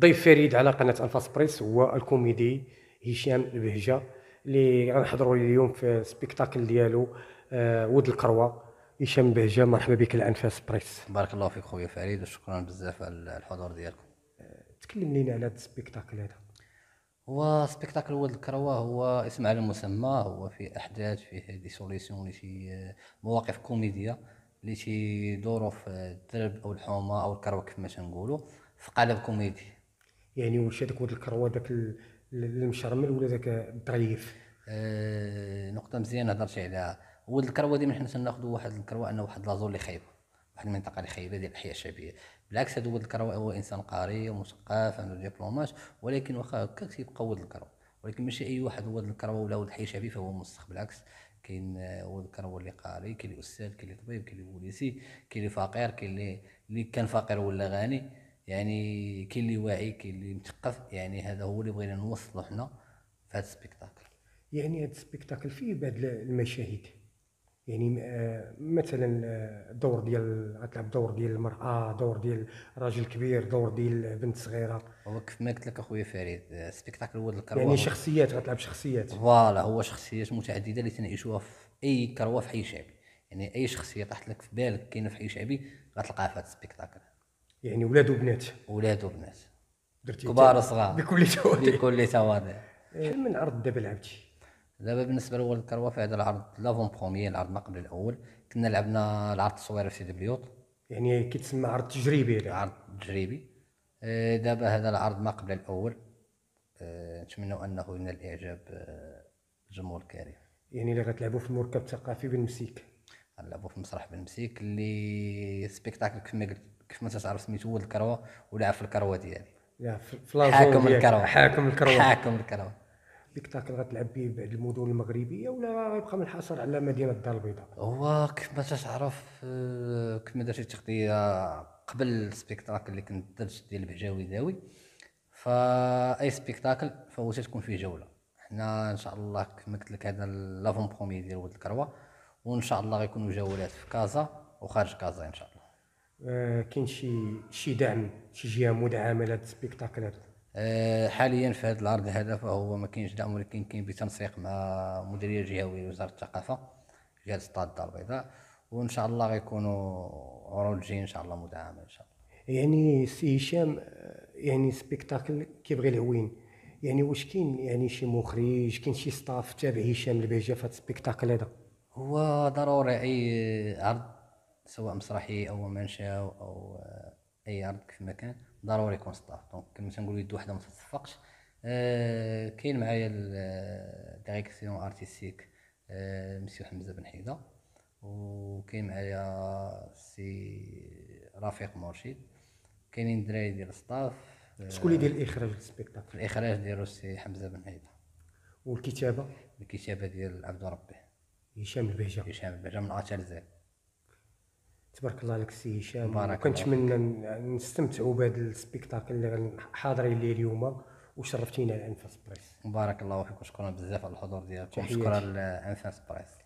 ضيف فريد على قناه انفاس بريس هو الكوميدي هشام البهجه اللي غنحضروا اليوم في سبيكتاكل ديالو آه، ود الكروه هشام بهجه مرحبا بك أنفاس بريس بارك الله فيك خويا فريد وشكرا بزاف على الحضور ديالكم آه، تكلم لينا على هذا السبيكتاكل هذا هو سبيكتاكل ولد الكروه هو اسم على مسمى هو فيه احداث فيه دي سوليسيون فيه مواقف كوميديه اللي تيدوروا في الدرب او الحومه او الكروه كما تنقولوا في قالب كوميدي يعني واش هذاك ولد الكروه داك المشرمل ولا داك الظريف آه نقطه مزيانه هضرت عليها ولد الكروه ديما حنا تناخذوا واحد الكروه انه واحد لازور اللي خايبه واحد المنطقه اللي خايبه ديال الحياه الشعبيه بالعكس هذا ولد الكروه هو انسان قاري ومثقف عنده دبلومات ولكن واخا هكا تيبقى ولد الكروه ولكن ماشي اي واحد هو الكروه ولا ولد الحي الشعبي فهو مستخ بالعكس كاين هو اللي قاري كاين الاستاذ كاين الطبيب طبيب كاين البوليسي بوليسي كاين الفقير فقير كاين اللي اللي كان فقير ولا غني يعني كاين اللي واعي كاين اللي مثقف يعني هذا هو اللي بغينا نوصلو حنا في هذا السبيكتاكل يعني هذا السبيكتاكل فيه بعض المشاهد يعني آه، مثلا الدور آه، ديال غتلعب دور ديال المراه دور ديال راجل كبير دور ديال بنت صغيره هو كيف ما قلت لك اخويا فريد سبيكتاكل ولد الكروه يعني شخصيات غتلعب شخصيات فوالا هو شخصيات متعدده اللي تنعيشوها في اي كروه في حي شعبي يعني اي شخصيه طاحت لك في بالك كاينه في حي شعبي غتلقاها في هذا السبيكتاكل يعني ولاد وبنات ولاد وبنات درتي كبار وصغار بكل تواضع بكل تواضع آه، شحال من عرض دابا لعبتي دابا بالنسبه لاول الكروه في هذا العرض لافون بروميي العرض ما قبل الاول كنا لعبنا العرض التصويري في سيدي بليوط يعني كيتسمى عرض تجريبي عرض تجريبي آه، دابا هذا العرض ما قبل الاول آه، نتمنوا انه ينال اعجاب الجمهور آه، الكريم يعني اللي غتلعبوا في المركب الثقافي بالمسيك غنلعبوا في مسرح بالمسيك اللي سبيكتاكل كيف ما قلت كيف ما تعرف سميتو ولد الكروه ولعب في الكروه ديالي يعني. في حاكم الكروه حاكم الكروه حاكم الكروه سبيكتاكل غتلعب به بعض المدن المغربيه ولا غيبقى منحصر على مدينه الدار البيضاء هو كما تعرف آه، كما درت التغطيه قبل السبيكتاكل اللي كنت درت ديال البهجاوي داوي فاي سبيكتاكل فهو تكون فيه جوله حنا ان شاء الله كما قلت لك هذا لافون برومي ديال ولد الكروه وان شاء الله غيكونوا جولات في كازا وخارج كازا ان شاء الله آه كاين شي شي دعم شي جهه مدعمه لهذا السبيكتاكل هذا آه، حاليا في هذا العرض هذا فهو ما كاينش دعم ولكن كاين بتنسيق مع مديريه الجهويه لوزاره الثقافه في هذا السطاد الدار البيضاء وان شاء الله غيكونوا عروض جايه ان شاء الله مدعمه ان شاء الله يعني سي هشام آه، يعني سبيكتاكل كيبغي الهوين يعني واش كاين يعني شي مخرج كاين شي ستاف تابع هشام البهجه في هذا السبيكتاكل هذا هو ضروري اي عرض سواء مسرحي او منشا او آه، اي عرض كيف ما كان ضروري يكون ستاف دونك كما تنقولوا يد وحده ما تصفقش آه، كاين معايا الديريكسيون آه، ارتستيك آه، مسيو حمزه بن حيده وكاين معايا سي رفيق مرشد كاينين دراري ديال ستاف شكون اللي ديال الاخراج ديال السبيكتاكل الاخراج ديالو سي حمزه بن حيده والكتابه الكتابه ديال عبد ربي هشام البهجه هشام البهجه من اتر زين تبارك الله لك سي هشام بارك وكنتمنى نستمتعوا بهذا السبيكتاكل اللي حاضرين ليه اليوم وشرفتينا الانفاس بريس بارك الله فيك وشكرا بزاف على الحضور ديالكم شكرا لانفاس بريس